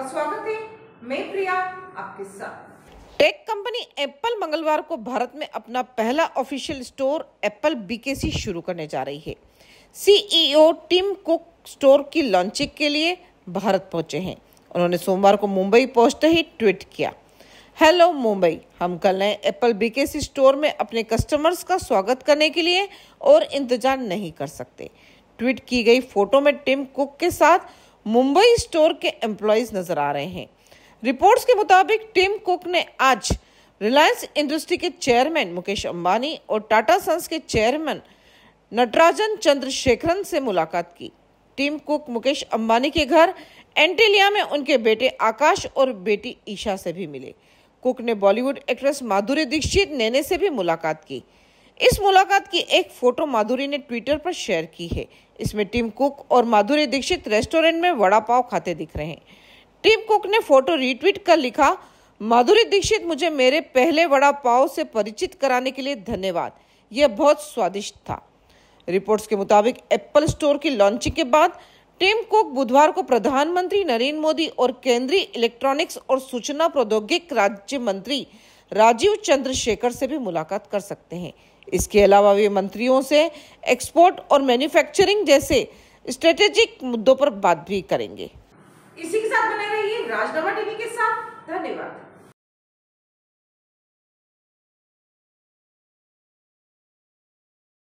आपका स्वागत है मैं प्रिया आपके साथ टेक कंपनी एप्पल मंगलवार को भारत में अपना पहला ऑफिशियल स्टोर एप्पल बीकेसी शुरू करने जा रही है सीईओ टिम कुक स्टोर की लॉन्चिंग के लिए भारत पहुंचे हैं उन्होंने सोमवार को मुंबई पहुंचते ही ट्वीट किया हेलो मुंबई हम कल नए एप्पल बीकेसी स्टोर में अपने कस्टमर्स का स्वागत करने के लिए और इंतजार नहीं कर सकते ट्वीट की गई फोटो में टिम कुक के साथ मुंबई स्टोर के एम्प्लॉयज नजर आ रहे हैं रिपोर्ट्स के मुताबिक टिम कुक ने आज रिलायंस इंडस्ट्री के चेयरमैन मुकेश अंबानी और टाटा सन्स के चेयरमैन नटराजन चंद्रशेखरन से मुलाकात की टीम कुक मुकेश अंबानी के घर एंटेलिया में उनके बेटे आकाश और बेटी ईशा से भी मिले कुक ने बॉलीवुड एक्ट्रेस माधुरी दीक्षित नैने से भी मुलाकात की इस मुलाकात की एक फोटो माधुरी ने ट्विटर पर शेयर की है इसमें टीम कुक और माधुरी दीक्षित रेस्टोरेंट में वड़ा पाव खाते दिख रहे हैं टीम कुक ने फोटो रीट्वीट कर लिखा माधुरी दीक्षित मुझे मेरे पहले वड़ा पाव से परिचित कराने के लिए धन्यवाद यह बहुत स्वादिष्ट था रिपोर्ट्स के मुताबिक एप्पल स्टोर की लॉन्चिंग के बाद टीम कुक बुधवार को प्रधानमंत्री नरेंद्र मोदी और केंद्रीय इलेक्ट्रॉनिक्स और सूचना प्रौद्योगिक राज्य मंत्री राजीव चंद्रशेखर से भी मुलाकात कर सकते हैं इसके अलावा वे मंत्रियों से एक्सपोर्ट और मैन्युफैक्चरिंग जैसे स्ट्रेटेजिक मुद्दों पर बात भी करेंगे इसी के साथ बने रहिए राजनामा टीवी के साथ धन्यवाद